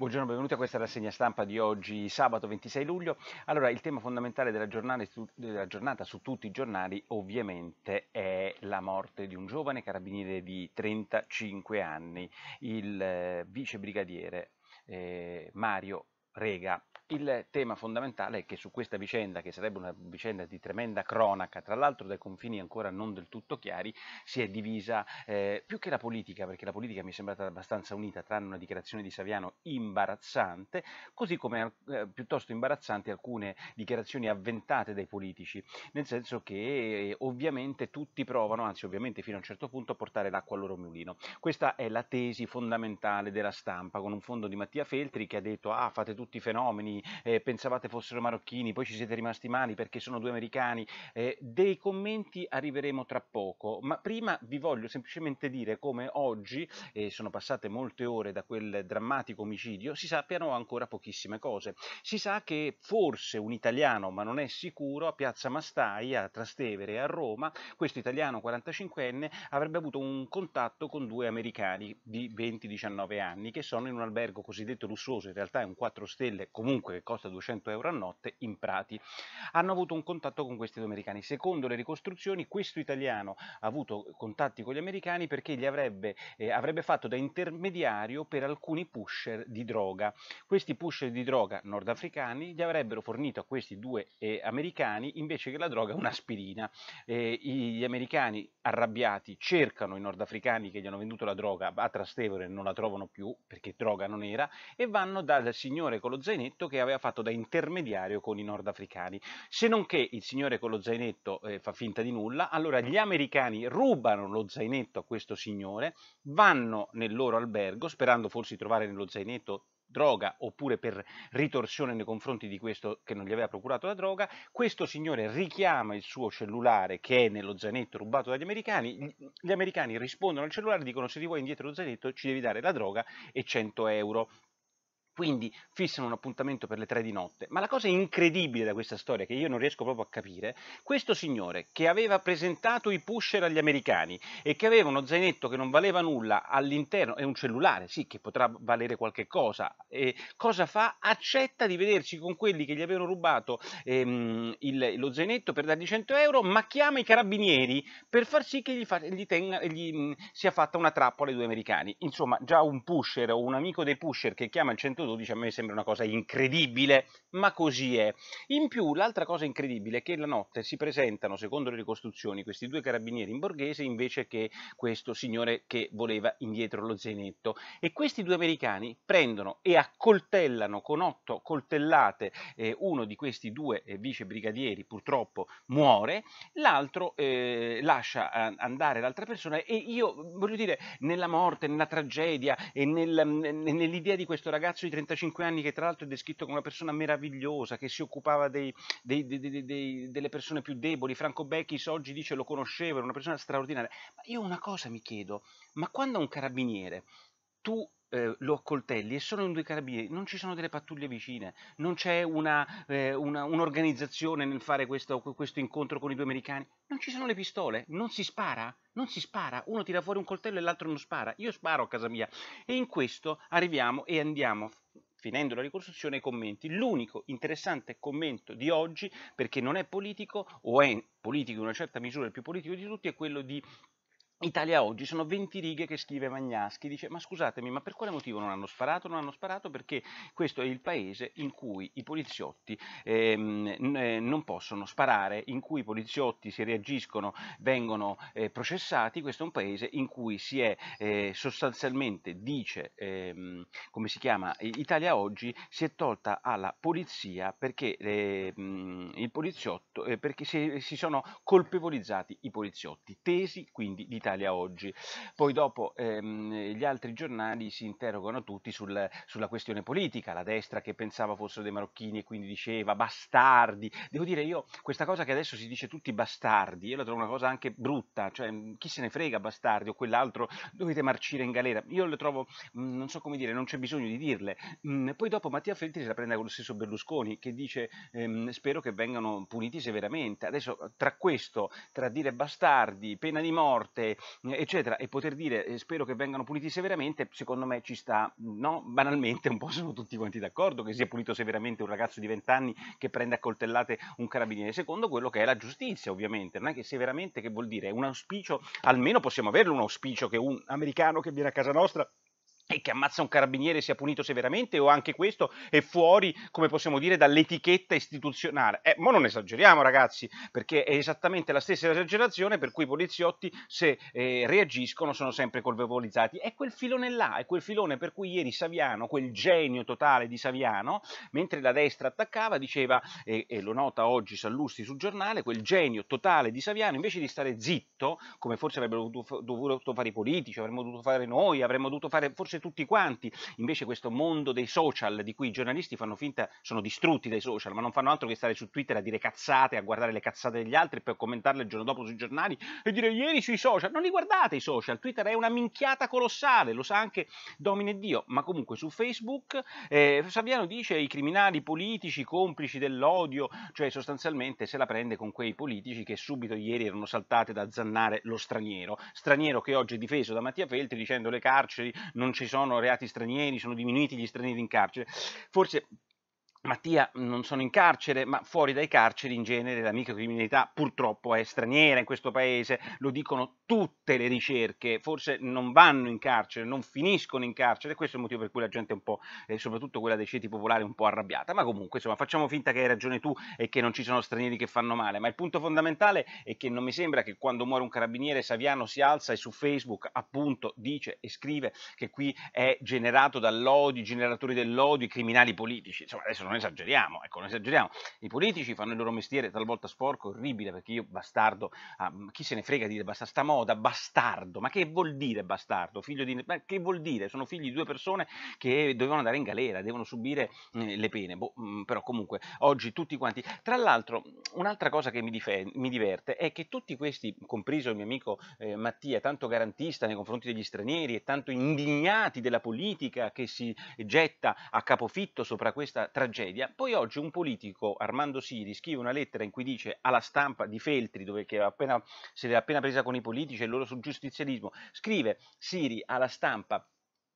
Buongiorno, benvenuti a questa rassegna stampa di oggi, sabato 26 luglio. Allora, il tema fondamentale della giornata, della giornata, su tutti i giornali ovviamente è la morte di un giovane carabiniere di 35 anni, il eh, vicebrigadiere eh, Mario Rega il tema fondamentale è che su questa vicenda, che sarebbe una vicenda di tremenda cronaca, tra l'altro dai confini ancora non del tutto chiari, si è divisa eh, più che la politica, perché la politica mi è sembrata abbastanza unita, tranne una dichiarazione di Saviano imbarazzante, così come eh, piuttosto imbarazzanti alcune dichiarazioni avventate dai politici, nel senso che eh, ovviamente tutti provano, anzi ovviamente fino a un certo punto, a portare l'acqua al loro mulino. Questa è la tesi fondamentale della stampa, con un fondo di Mattia Feltri che ha detto ah fate tutti i fenomeni, eh, pensavate fossero marocchini, poi ci siete rimasti mali perché sono due americani. Eh, dei commenti arriveremo tra poco, ma prima vi voglio semplicemente dire come oggi, eh, sono passate molte ore da quel drammatico omicidio, si sappiano ancora pochissime cose. Si sa che forse un italiano, ma non è sicuro, a Piazza Mastai, a Trastevere, a Roma, questo italiano 45enne avrebbe avuto un contatto con due americani di 20-19 anni che sono in un albergo cosiddetto lussuoso, in realtà è un 4 stelle comunque Comunque che costa 200 euro a notte in Prati. Hanno avuto un contatto con questi due americani. Secondo le ricostruzioni questo italiano ha avuto contatti con gli americani perché gli avrebbe, eh, avrebbe fatto da intermediario per alcuni pusher di droga. Questi pusher di droga nordafricani gli avrebbero fornito a questi due eh, americani invece che la droga un'aspirina. Eh, gli americani arrabbiati cercano i nordafricani che gli hanno venduto la droga a Trastevere e non la trovano più perché droga non era e vanno dal signore con lo zainetto che aveva fatto da intermediario con i nordafricani. Se non che il signore con lo zainetto eh, fa finta di nulla, allora gli americani rubano lo zainetto a questo signore, vanno nel loro albergo sperando forse di trovare nello zainetto droga oppure per ritorsione nei confronti di questo che non gli aveva procurato la droga, questo signore richiama il suo cellulare che è nello zainetto rubato dagli americani, gli americani rispondono al cellulare e dicono se ti vuoi indietro lo zainetto ci devi dare la droga e 100 euro quindi fissano un appuntamento per le 3 di notte. Ma la cosa incredibile da questa storia, che io non riesco proprio a capire, questo signore che aveva presentato i pusher agli americani e che aveva uno zainetto che non valeva nulla all'interno, e un cellulare, sì, che potrà valere qualche cosa, e cosa fa? Accetta di vedersi con quelli che gli avevano rubato ehm, il, lo zainetto per dargli 100 euro, ma chiama i carabinieri per far sì che gli, fa, gli, tenga, gli mh, sia fatta una trappola ai due americani. Insomma, già un pusher o un amico dei pusher che chiama il 102 12 a me sembra una cosa incredibile, ma così è. In più, l'altra cosa incredibile è che la notte si presentano, secondo le ricostruzioni, questi due carabinieri in borghese invece che questo signore che voleva indietro lo zainetto. E questi due americani prendono e accoltellano con otto coltellate eh, uno di questi due eh, vicebrigadieri, purtroppo muore, l'altro eh, lascia eh, andare l'altra persona e io voglio dire, nella morte, nella tragedia e nel, nell'idea di questo ragazzo 35 anni che tra l'altro è descritto come una persona meravigliosa che si occupava dei, dei, dei, delle persone più deboli, Franco Becchis oggi dice lo conosceva, era una persona straordinaria, ma io una cosa mi chiedo, ma quando a un carabiniere tu eh, lo accoltelli e sono in due carabinieri, non ci sono delle pattuglie vicine, non c'è una, eh, una, un'organizzazione nel fare questo, questo, incontro con i due americani, non ci sono le pistole, non si spara, non si spara, uno tira fuori un coltello e l'altro non spara, io sparo a casa mia e in questo arriviamo e andiamo finendo la ricostruzione, i commenti. L'unico interessante commento di oggi, perché non è politico, o è politico in una certa misura il più politico di tutti, è quello di Italia Oggi sono 20 righe che scrive Magnaschi, dice ma scusatemi ma per quale motivo non hanno sparato? Non hanno sparato perché questo è il paese in cui i poliziotti ehm, eh, non possono sparare, in cui i poliziotti se reagiscono vengono eh, processati, questo è un paese in cui si è eh, sostanzialmente, dice ehm, come si chiama Italia Oggi, si è tolta alla polizia perché, ehm, il poliziotto, eh, perché si, si sono colpevolizzati i poliziotti, tesi quindi di l'Italia Italia Oggi. Poi dopo ehm, gli altri giornali si interrogano tutti sul, sulla questione politica, la destra che pensava fossero dei marocchini e quindi diceva bastardi. Devo dire io questa cosa che adesso si dice tutti bastardi, io la trovo una cosa anche brutta, cioè chi se ne frega bastardi o quell'altro dovete marcire in galera. Io le trovo, mm, non so come dire, non c'è bisogno di dirle. Mm, poi dopo Mattia Feltri se la prende con lo stesso Berlusconi che dice ehm, spero che vengano puniti severamente. Adesso tra questo, tra dire bastardi, pena di morte, eh, eccetera, e poter dire eh, spero che vengano puniti severamente, secondo me ci sta, no? Banalmente un po' sono tutti quanti d'accordo che sia punito severamente un ragazzo di 20 anni che prende a coltellate un carabiniere, secondo quello che è la giustizia, ovviamente, non è che severamente che vuol dire, è un auspicio, almeno possiamo averlo un auspicio che un americano che viene a casa nostra e che ammazza un carabiniere sia punito severamente o anche questo è fuori, come possiamo dire, dall'etichetta istituzionale. Eh, ma non esageriamo ragazzi, perché è esattamente la stessa esagerazione per cui i poliziotti se eh, reagiscono sono sempre colpevolizzati. È quel filone là, è quel filone per cui ieri Saviano, quel genio totale di Saviano, mentre la destra attaccava, diceva, e, e lo nota oggi Sallusti sul giornale, quel genio totale di Saviano, invece di stare zitto, come forse avrebbero dovuto, fare i politici, avremmo dovuto fare noi, avremmo dovuto fare forse tutti quanti. Invece questo mondo dei social di cui i giornalisti fanno finta sono distrutti dai social, ma non fanno altro che stare su Twitter a dire cazzate, a guardare le cazzate degli altri per commentarle il giorno dopo sui giornali e dire ieri sui social. Non li guardate i social, Twitter è una minchiata colossale, lo sa anche Domine Dio, ma comunque su Facebook eh, Saviano dice i criminali politici complici dell'odio, cioè sostanzialmente se la prende con quei politici che subito ieri erano saltati da zannare lo straniero, straniero che oggi è difeso da Mattia Feltri dicendo le carceri non ci sono reati stranieri, sono diminuiti gli stranieri in carcere, forse Mattia non sono in carcere, ma fuori dai carceri in genere la microcriminalità purtroppo è straniera in questo paese, lo dicono tutte le ricerche, forse non vanno in carcere, non finiscono in carcere, questo è il motivo per cui la gente è un po', eh, soprattutto quella dei ceti popolari, un po' arrabbiata, ma comunque insomma facciamo finta che hai ragione tu e che non ci sono stranieri che fanno male, ma il punto fondamentale è che non mi sembra che quando muore un carabiniere Saviano si alza e su Facebook appunto dice e scrive che qui è generato dall'odio, i generatori dell'odio, i criminali politici, insomma adesso non non esageriamo, ecco, non esageriamo. I politici fanno il loro mestiere talvolta sporco, orribile, perché io bastardo, ah, chi se ne frega di dire bastardo, sta moda, bastardo, ma che vuol dire bastardo? Figlio di... Ma che vuol dire? Sono figli di due persone che dovevano andare in galera, devono subire eh, le pene, boh, mh, mm, però comunque oggi tutti quanti... Tra l'altro un'altra cosa che mi, dife- mi, diverte è che tutti questi, compreso il mio amico eh, Mattia, tanto garantista nei confronti degli stranieri e tanto indignati della politica che si getta a capofitto sopra questa tragedia, tragedia. Poi oggi un politico, Armando Siri, scrive una lettera in cui dice alla stampa di Feltri, dove che appena, si era appena presa con i politici e il loro sul giustizialismo, scrive Siri alla stampa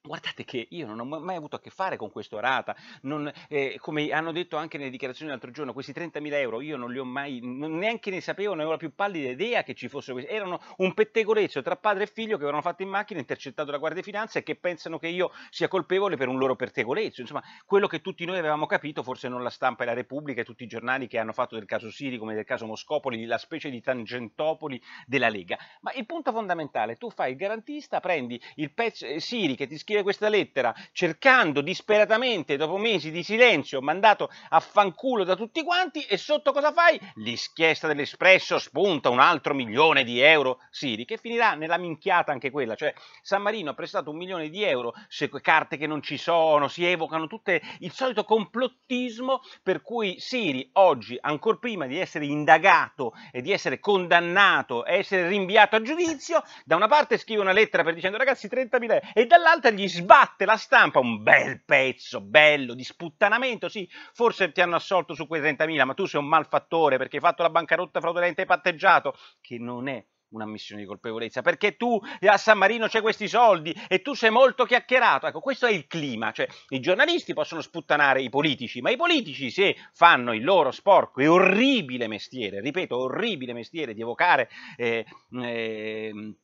Guardate che io non ho mai avuto a che fare con questo rata, non, eh, come hanno detto anche nelle dichiarazioni l'altro giorno, questi 30.000 euro io non li ho mai, non, neanche ne sapevo, non avevo la più pallida idea che ci fossero questi, erano un pettegolezzo tra padre e figlio che avevano fatto in macchina, intercettato dalla Guardia di Finanza e che pensano che io sia colpevole per un loro pettegolezzo, insomma quello che tutti noi avevamo capito, forse non la stampa e la Repubblica e tutti i giornali che hanno fatto del caso Siri come del caso Moscopoli, la specie di Tangentopoli della Lega, ma il punto fondamentale, tu fai il garantista, prendi il pezzo eh, Siri che ti scrive, scrive questa lettera, cercando disperatamente, dopo mesi di silenzio, mandato a fanculo da tutti quanti, e sotto cosa fai? L'ischiesta dell'Espresso spunta un altro milione di euro Siri, che finirà nella minchiata anche quella, cioè San Marino ha prestato un milione di euro, se carte che non ci sono, si evocano tutte il solito complottismo per cui Siri oggi, ancora prima di essere indagato e di essere condannato, essere rinviato a giudizio, da una parte scrive una lettera per dicendo ragazzi 30.000 e dall'altra gli gli sbatte la stampa un bel pezzo, bello, di sputtanamento, sì, forse ti hanno assolto su quei 30.000, ma tu sei un malfattore perché hai fatto la bancarotta fraudolenta e patteggiato, che non è una missione di colpevolezza, perché tu a San Marino c'è questi soldi e tu sei molto chiacchierato. Ecco, questo è il clima, cioè i giornalisti possono sputtanare i politici, ma i politici se fanno il loro sporco e orribile mestiere, ripeto, orribile mestiere di evocare... Eh, eh,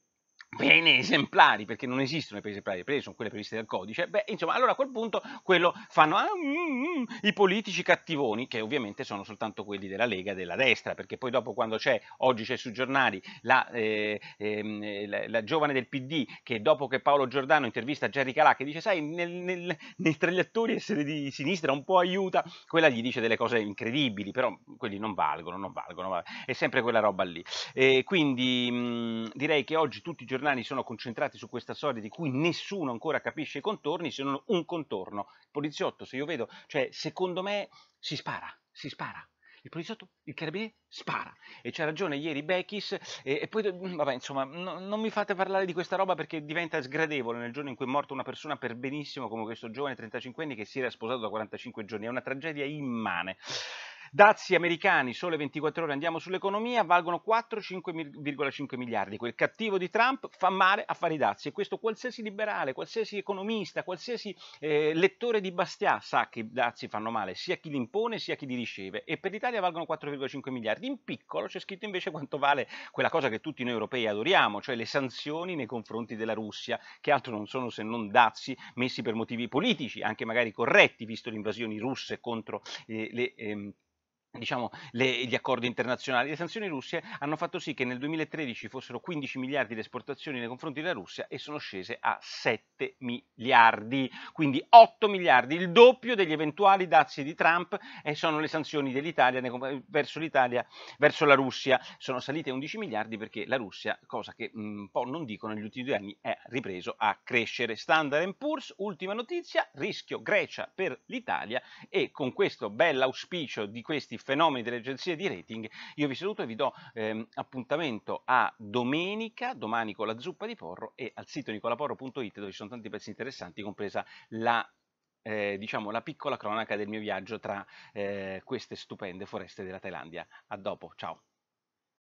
pene esemplari, perché non esistono le pene esemplari, le pene sono quelle previste dal codice, beh, insomma, allora a quel punto quello fanno ah, mm, mm, i politici cattivoni, che ovviamente sono soltanto quelli della Lega e della destra, perché poi dopo quando c'è, oggi c'è sui giornali, la, eh, ehm, eh, la, la, giovane del PD, che dopo che Paolo Giordano intervista Jerry Calà, che dice, sai, nel, nel, nel, tra gli attori essere di sinistra un po' aiuta, quella gli dice delle cose incredibili, però quelli non valgono, non valgono, è sempre quella roba lì. E quindi mh, mm, direi che oggi tutti i giornali giornali sono concentrati su questa storia di cui nessuno ancora capisce i contorni, se non un contorno. Il poliziotto, se io vedo, cioè secondo me si spara, si spara. Il poliziotto, il carabiniere spara. E c'ha ragione ieri Bechis. E, e, poi, mm, vabbè, insomma, no, non mi fate parlare di questa roba perché diventa sgradevole nel giorno in cui è morta una persona per benissimo come questo giovane 35 anni che si era sposato da 45 giorni. È una tragedia immane. Dazi americani, sole 24 ore, andiamo sull'economia, valgono 4,5 miliardi. Quel cattivo di Trump fa male a fare i dazi e questo qualsiasi liberale, qualsiasi economista, qualsiasi eh, lettore di Bastià sa che i dazi fanno male, sia chi li impone sia chi li riceve e per l'Italia valgono 4,5 miliardi. In piccolo c'è scritto invece quanto vale quella cosa che tutti noi europei adoriamo, cioè le sanzioni nei confronti della Russia, che altro non sono se non dazi messi per motivi politici, anche magari corretti, visto le invasioni russe contro eh, le... Ehm, diciamo, le, gli accordi internazionali. Le sanzioni russe hanno fatto sì che nel 2013 fossero 15 miliardi di esportazioni nei confronti della Russia e sono scese a 7 miliardi, quindi 8 miliardi, il doppio degli eventuali dazi di Trump e sono le sanzioni dell'Italia verso l'Italia, verso la Russia, sono salite 11 miliardi perché la Russia, cosa che un po' non dicono negli ultimi due anni, è ripreso a crescere. Standard Poor's, ultima notizia, rischio Grecia per l'Italia e con questo bel auspicio di questi fenomeni delle agenzie di rating. Io vi saluto e vi do ehm, appuntamento a domenica, domani con la zuppa di porro e al sito nicolaporro.it dove ci sono tanti pezzi interessanti, compresa la eh, diciamo la piccola cronaca del mio viaggio tra eh, queste stupende foreste della Thailandia. A dopo, ciao!